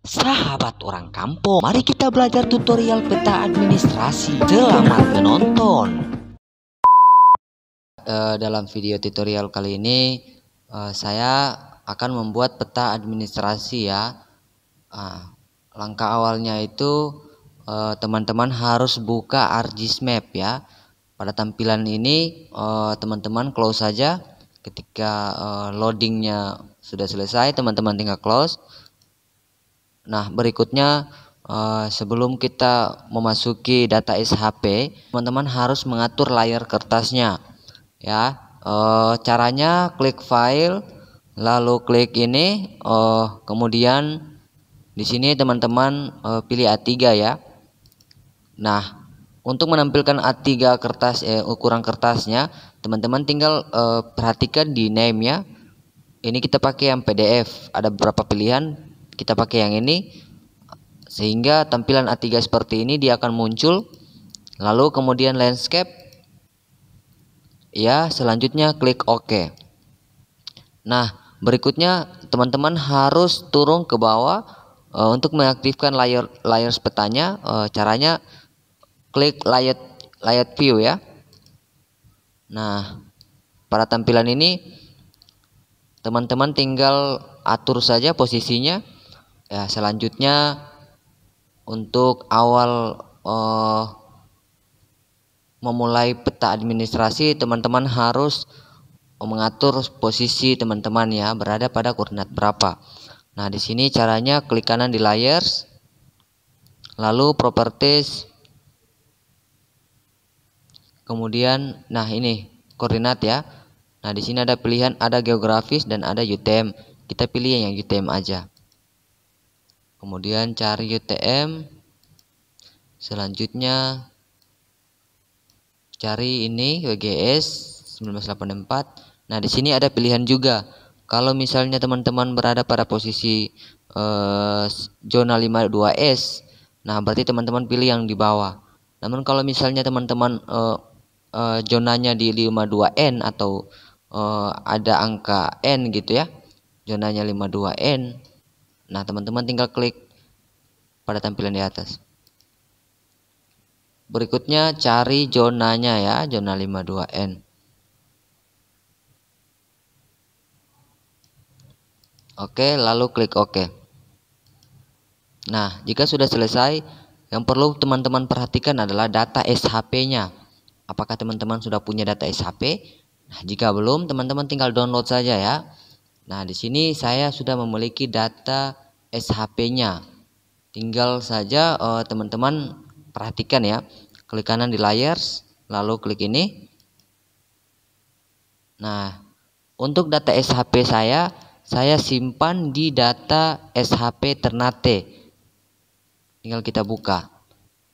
Sahabat orang kampung, mari kita belajar tutorial peta administrasi. Selamat menonton. Uh, dalam video tutorial kali ini, uh, saya akan membuat peta administrasi ya. Uh, langkah awalnya itu eh, teman-teman harus buka ArcGIS-Map ya. Pada tampilan ini teman-teman close saja. Ketika loadingnya sudah selesai, teman-teman tinggal close Nah, berikutnya eh, sebelum kita memasuki data SHP, teman-teman harus mengatur layar kertasnya. Ya, eh, caranya klik file, lalu klik ini, eh, kemudian di sini teman-teman pilih A3 ya. Nah, untuk menampilkan A3 kertas eh, ukuran kertasnya, teman-teman tinggal perhatikan di name ya. Ini kita pakai yang PDF, ada beberapa pilihan kita pakai yang ini sehingga tampilan A3 seperti ini dia akan muncul lalu kemudian landscape ya selanjutnya klik OK nah berikutnya teman-teman harus turun ke bawah e, untuk mengaktifkan layer layers petanya e, caranya klik layout layout view ya nah pada tampilan ini teman-teman tinggal atur saja posisinya ya selanjutnya untuk awal uh, memulai peta administrasi teman-teman harus mengatur posisi teman-teman ya berada pada koordinat berapa. Nah, di sini caranya klik kanan di layers lalu properties kemudian nah ini koordinat ya. Nah, di sini ada pilihan ada geografis dan ada UTM. Kita pilih yang UTM aja kemudian cari UTM selanjutnya cari ini WGS 1984 nah di sini ada pilihan juga kalau misalnya teman-teman berada pada posisi eh, zona 52S nah berarti teman-teman pilih yang di bawah namun kalau misalnya teman-teman eh, eh, zonanya di 52N atau eh, ada angka N gitu ya zonanya 52N Nah, teman-teman tinggal klik pada tampilan di atas. Berikutnya cari zonanya ya, zona 52N. Oke, lalu klik OK. Nah, jika sudah selesai, yang perlu teman-teman perhatikan adalah data SHP-nya. Apakah teman-teman sudah punya data SHP? Nah, jika belum, teman-teman tinggal download saja ya. Nah, di sini saya sudah memiliki data SHP-nya. Tinggal saja eh, teman-teman eh, perhatikan ya. Klik kanan di layers, lalu klik ini. Nah, untuk data SHP saya, saya simpan di data SHP Ternate. Tinggal kita buka.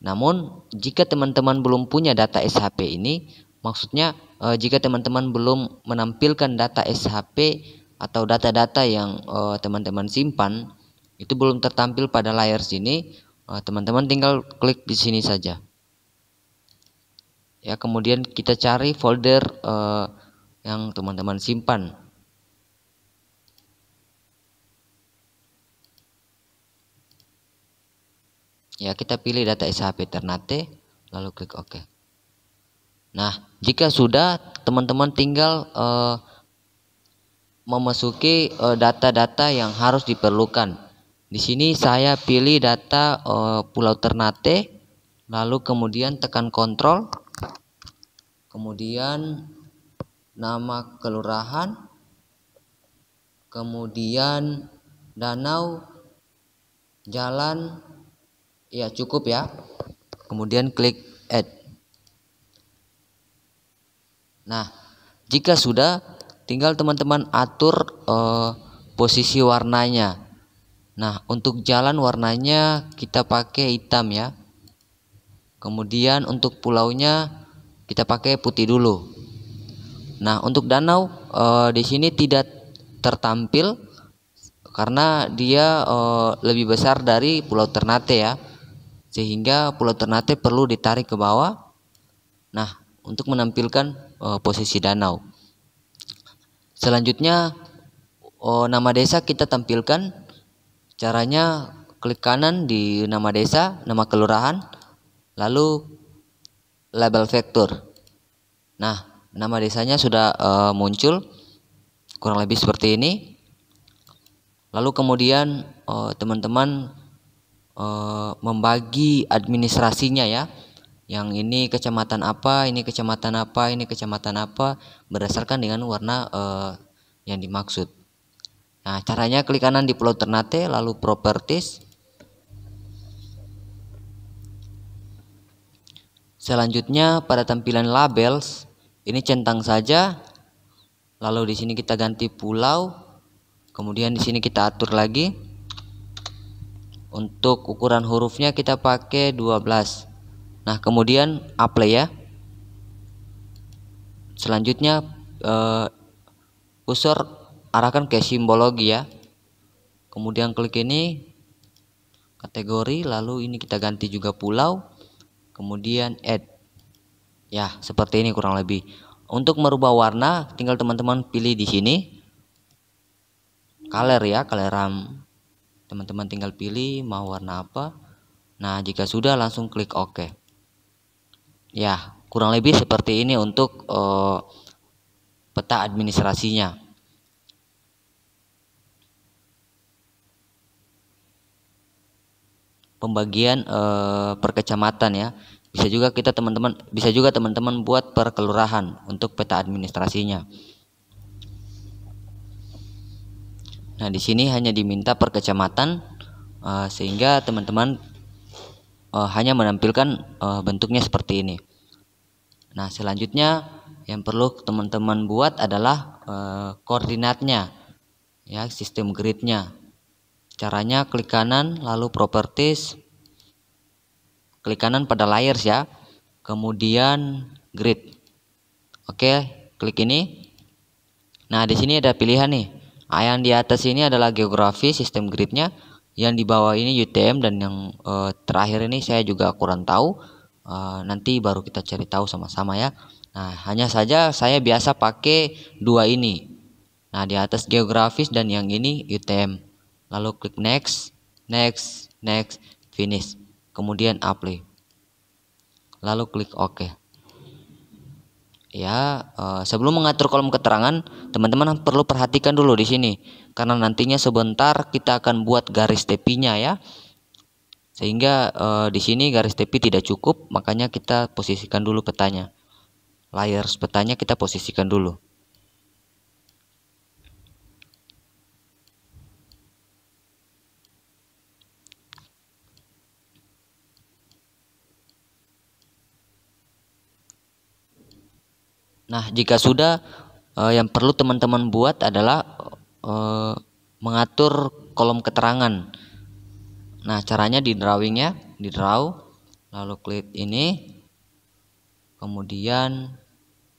Namun, jika teman-teman belum punya data SHP ini, maksudnya eh, jika teman-teman belum menampilkan data SHP atau data-data yang eh, teman-teman uh, simpan itu belum tertampil pada layar sini, eh, teman-teman uh, tinggal klik di sini saja. Ya, kemudian kita cari folder uh, yang teman-teman simpan. Ya, kita pilih data SHP Ternate, lalu klik OK. Nah, jika sudah, teman-teman tinggal uh, memasuki eh, data-data uh, yang harus diperlukan. Di sini saya pilih data uh, Pulau Ternate, lalu kemudian tekan kontrol, kemudian nama kelurahan, kemudian danau, jalan, ya cukup ya. Kemudian klik add. Nah, jika sudah tinggal teman-teman atur uh, posisi warnanya nah untuk jalan warnanya kita pakai hitam ya kemudian untuk pulaunya kita pakai putih dulu nah untuk danau e, di sini tidak tertampil karena dia e, lebih besar dari pulau Ternate ya sehingga pulau Ternate perlu ditarik ke bawah nah untuk menampilkan e, posisi danau Selanjutnya oh, nama desa kita tampilkan. Caranya klik kanan di nama desa, nama kelurahan, lalu label vektor. Nah, nama desanya sudah uh, muncul kurang lebih seperti ini. Lalu kemudian eh, teman-teman uh, uh, membagi administrasinya ya yang ini kecamatan apa, ini kecamatan apa, ini kecamatan apa berdasarkan dengan warna uh, yang dimaksud. Nah, caranya klik kanan di Pulau Ternate lalu properties. Selanjutnya pada tampilan labels ini centang saja. Lalu di sini kita ganti pulau. Kemudian di sini kita atur lagi. Untuk ukuran hurufnya kita pakai 12. Nah, kemudian apply ya. Selanjutnya uh, eh, user arahkan ke simbologi ya. Kemudian klik ini kategori, lalu ini kita ganti juga pulau. Kemudian add. Ya, seperti ini kurang lebih. Untuk merubah warna, tinggal teman-teman pilih di sini. Color ya, color RAM. Teman-teman tinggal pilih mau warna apa. Nah, jika sudah langsung klik OK. Ya, kurang lebih seperti ini untuk eh, peta administrasinya. Pembagian eh, per kecamatan ya. Bisa juga kita teman-teman bisa juga teman-teman buat per kelurahan untuk peta administrasinya. Nah, di sini hanya diminta per kecamatan eh, sehingga teman-teman uh, hanya menampilkan uh, bentuknya seperti ini. Nah, selanjutnya yang perlu teman-teman buat adalah uh, koordinatnya, ya sistem gridnya. Caranya klik kanan, lalu properties, klik kanan pada layers ya, kemudian grid. Oke, klik ini. Nah, di sini ada pilihan nih. Yang di atas ini adalah geografi sistem gridnya yang di bawah ini UTM dan yang uh, terakhir ini saya juga kurang tahu uh, nanti baru kita cari tahu sama-sama ya nah hanya saja saya biasa pakai dua ini nah di atas geografis dan yang ini UTM lalu klik next next next finish kemudian apply lalu klik OK ya uh, sebelum mengatur kolom keterangan teman-teman perlu perhatikan dulu di sini karena nantinya sebentar kita akan buat garis tepinya ya sehingga eh, di sini garis tepi tidak cukup makanya kita posisikan dulu petanya layers petanya kita posisikan dulu Nah, jika sudah eh, yang perlu teman-teman buat adalah eh, mengatur kolom keterangan. Nah, caranya di drawing ya, di draw lalu klik ini. Kemudian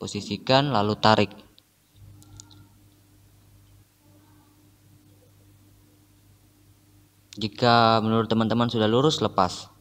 posisikan lalu tarik. Jika menurut teman-teman sudah lurus, lepas.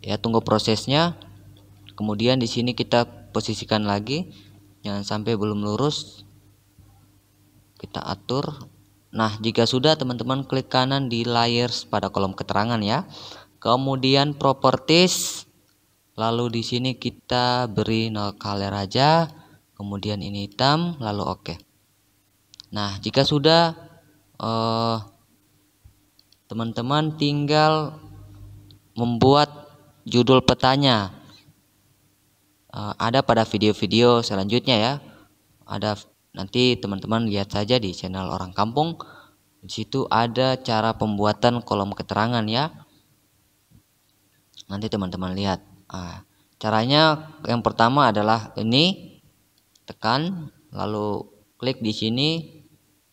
ya tunggu prosesnya kemudian di sini kita posisikan lagi jangan sampai belum lurus kita atur nah jika sudah teman-teman klik kanan di layers pada kolom keterangan ya kemudian properties lalu di sini kita beri nol color aja kemudian ini hitam lalu oke okay. nah jika sudah eh, teman-teman eh, teman -teman tinggal membuat judul petanya uh, ada pada video-video selanjutnya ya. Ada nanti teman-teman lihat saja di channel orang kampung. Di situ ada cara pembuatan kolom keterangan ya. Nanti teman-teman lihat. uh, caranya yang pertama adalah ini tekan lalu klik di sini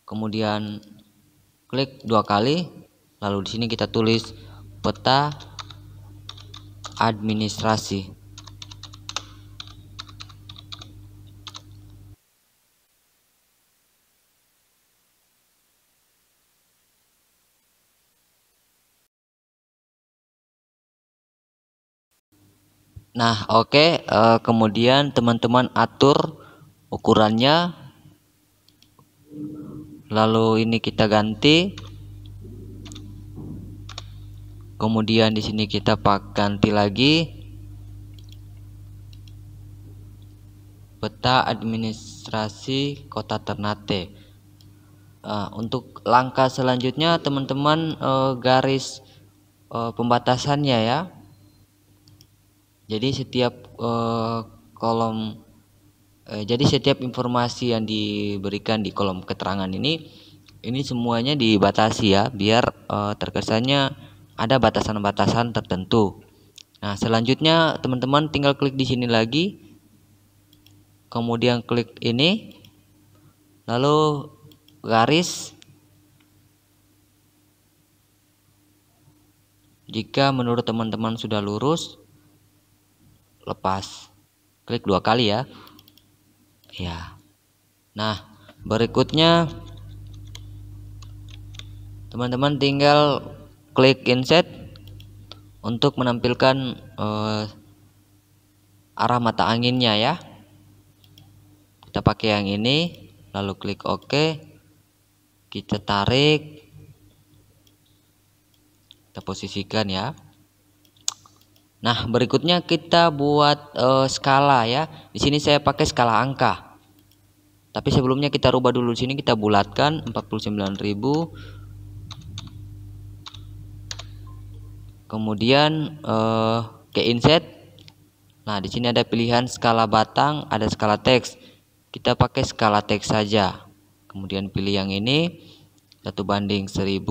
kemudian klik dua kali lalu di sini kita tulis peta administrasi Nah, oke, okay. Eh, kemudian teman-teman atur ukurannya. Lalu ini kita ganti kemudian di sini kita ganti lagi peta administrasi kota Ternate uh, untuk langkah selanjutnya teman-teman uh, garis uh, pembatasannya ya jadi setiap uh, kolom uh, jadi setiap informasi yang diberikan di kolom keterangan ini ini semuanya dibatasi ya biar uh, terkesannya ada batasan-batasan tertentu. Nah, selanjutnya teman-teman tinggal klik di sini lagi. Kemudian klik ini. Lalu garis Jika menurut teman-teman sudah lurus, lepas. Klik dua kali ya. Ya. Nah, berikutnya teman-teman tinggal klik inset untuk menampilkan uh, arah mata anginnya ya kita pakai yang ini lalu klik OK kita tarik kita posisikan ya nah berikutnya kita buat uh, skala ya di sini saya pakai skala angka tapi sebelumnya kita rubah dulu sini kita bulatkan 49.000 Kemudian eh, ke inset. Nah, di sini ada pilihan skala batang, ada skala teks. Kita pakai skala teks saja. Kemudian pilih yang ini satu banding 1000.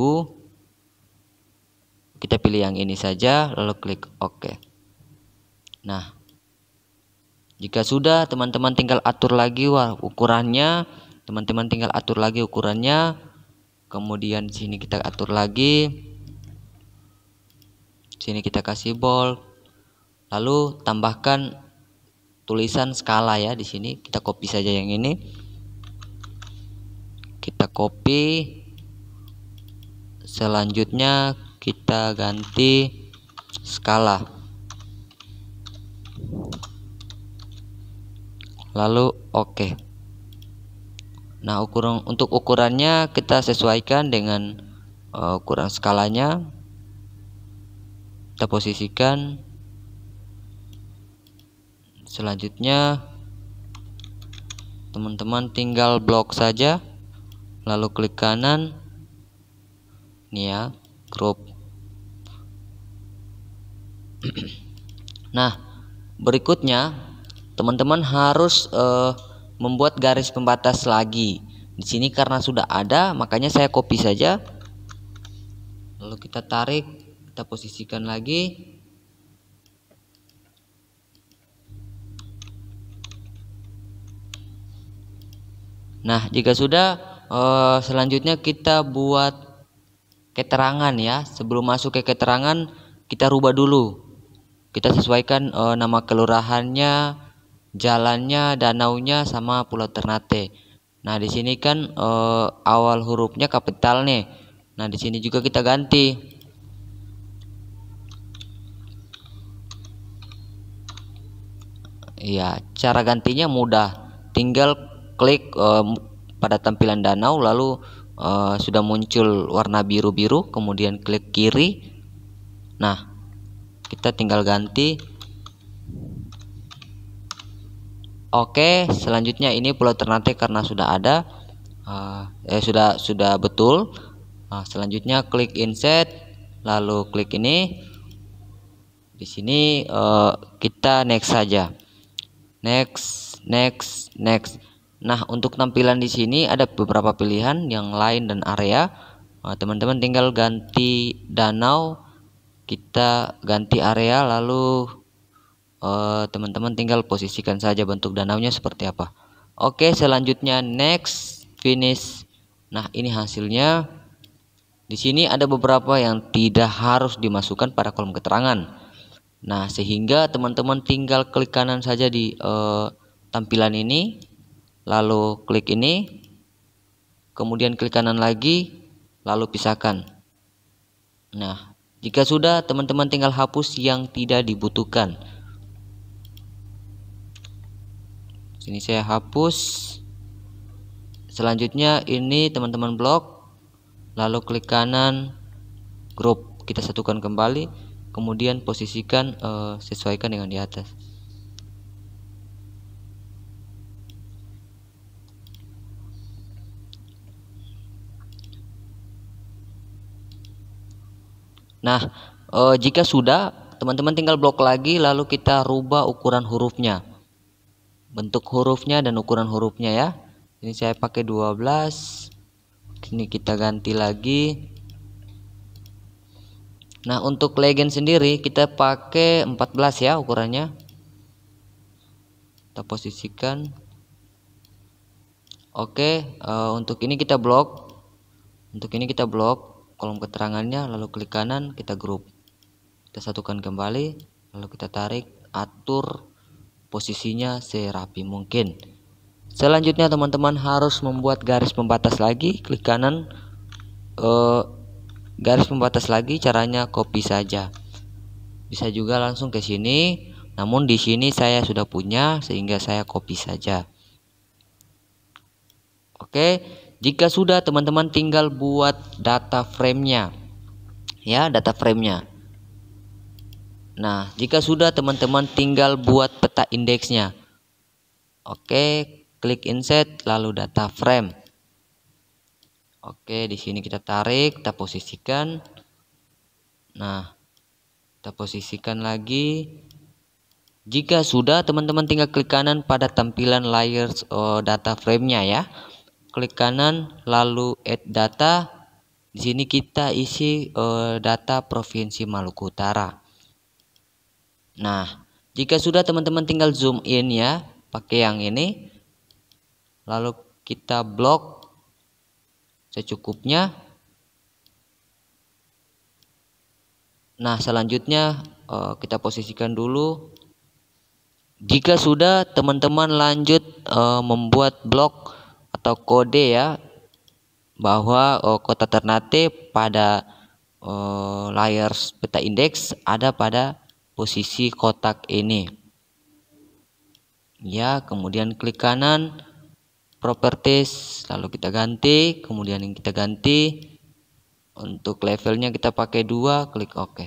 Kita pilih yang ini saja lalu klik OK. Nah, jika sudah teman-teman tinggal atur lagi wah, ukurannya, teman-teman tinggal atur lagi ukurannya. Kemudian sini kita atur lagi sini kita kasih bold lalu tambahkan tulisan skala ya di sini kita copy saja yang ini kita copy selanjutnya kita ganti skala lalu oke okay. nah ukuran untuk ukurannya kita sesuaikan dengan uh, ukuran skalanya kita posisikan selanjutnya teman-teman tinggal blok saja lalu klik kanan nih ya crop nah berikutnya teman-teman harus eh, membuat garis pembatas lagi di sini karena sudah ada makanya saya copy saja lalu kita tarik kita posisikan lagi nah jika sudah eh, selanjutnya kita buat keterangan ya sebelum masuk ke keterangan kita rubah dulu kita sesuaikan eh, nama kelurahannya jalannya danaunya sama pulau Ternate nah di sini kan eh, awal hurufnya kapital nih nah di sini juga kita ganti Iya, cara gantinya mudah. Tinggal klik uh, pada tampilan danau lalu uh, sudah muncul warna biru-biru, kemudian klik kiri. Nah, kita tinggal ganti Oke, selanjutnya ini pulau Ternate karena sudah ada uh, eh sudah sudah betul. Nah, selanjutnya klik insert lalu klik ini. Di sini uh, kita next saja next next next nah untuk tampilan di sini ada beberapa pilihan yang lain dan area nah, teman-teman nah, tinggal ganti danau kita ganti area lalu eh, teman-teman uh, tinggal posisikan saja bentuk danaunya seperti apa oke selanjutnya next finish nah ini hasilnya di sini ada beberapa yang tidak harus dimasukkan pada kolom keterangan Nah, sehingga teman-teman tinggal klik kanan saja di uh, tampilan ini, lalu klik ini, kemudian klik kanan lagi, lalu pisahkan. Nah, jika sudah, teman-teman tinggal hapus yang tidak dibutuhkan. Sini saya hapus. Selanjutnya ini teman-teman blok, lalu klik kanan, grup kita satukan kembali kemudian posisikan uh, sesuaikan dengan di atas Nah, e, jika sudah, teman-teman tinggal blok lagi lalu kita rubah ukuran hurufnya. Bentuk hurufnya dan ukuran hurufnya ya. Ini saya pakai 12. Ini kita ganti lagi Nah untuk legend sendiri kita pakai 14 ya ukurannya Kita posisikan Oke uh, untuk ini kita blok Untuk ini kita blok kolom keterangannya lalu klik kanan kita grup Kita satukan kembali lalu kita tarik atur posisinya serapi mungkin Selanjutnya teman-teman harus membuat garis pembatas lagi klik kanan uh, garis pembatas lagi caranya copy saja bisa juga langsung ke sini namun di sini saya sudah punya sehingga saya copy saja oke jika sudah teman-teman tinggal buat data framenya ya data framenya nah jika sudah teman-teman tinggal buat peta indeksnya oke klik insert lalu data frame Oke, di sini kita tarik, kita posisikan. Nah, kita posisikan lagi. Jika sudah, teman-teman tinggal klik kanan pada tampilan layers oh, data frame-nya ya. Klik kanan, lalu add data. Di sini kita isi oh, data Provinsi Maluku Utara. Nah, jika sudah teman-teman tinggal zoom in ya, pakai yang ini. Lalu kita blok secukupnya. Nah, selanjutnya eh, kita posisikan dulu. Jika sudah, teman-teman lanjut eh, membuat blok atau kode ya bahwa eh, kota Ternate pada layar peta indeks ada pada posisi kotak ini. Ya, kemudian klik kanan properties lalu kita ganti kemudian yang kita ganti untuk levelnya kita pakai dua klik OK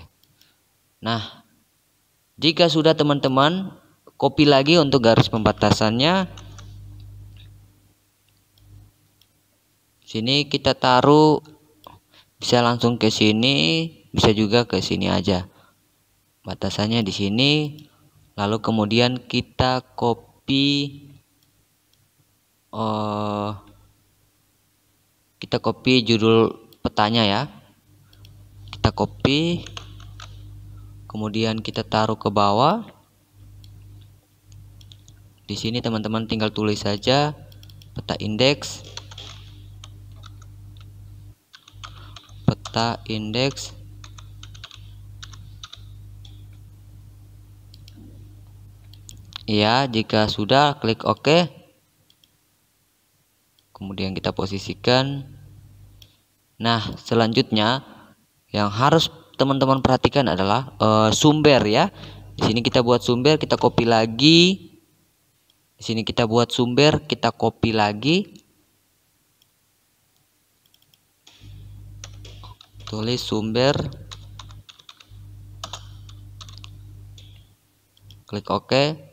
nah jika sudah teman-teman copy lagi untuk garis pembatasannya sini kita taruh bisa langsung ke sini bisa juga ke sini aja batasannya di sini lalu kemudian kita copy uh, kita copy judul petanya ya kita copy kemudian kita taruh ke bawah di sini teman-teman tinggal tulis saja peta indeks peta indeks Iya, jika sudah klik OK kemudian kita posisikan nah selanjutnya yang harus teman-teman perhatikan adalah uh, sumber ya di sini kita buat sumber kita copy lagi di sini kita buat sumber kita copy lagi tulis sumber klik OK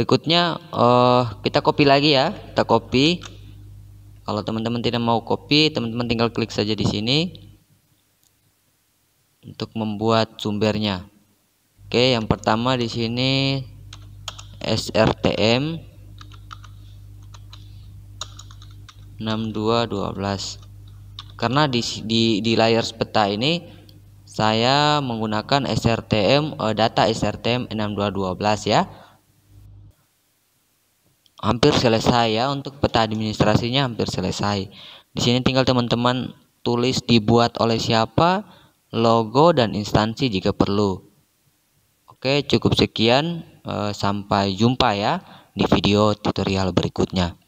berikutnya uh, kita copy lagi ya kita copy kalau teman-teman tidak mau copy teman-teman tinggal klik saja di sini untuk membuat sumbernya Oke yang pertama di sini SRTM 6212 karena di, di, di layar peta ini saya menggunakan SRTM eh, data SRTM 6212 ya hampir selesai ya untuk peta administrasinya hampir selesai. Di sini tinggal teman-teman tulis dibuat oleh siapa, logo dan instansi jika perlu. Oke, cukup sekian eh, sampai jumpa ya di video tutorial berikutnya.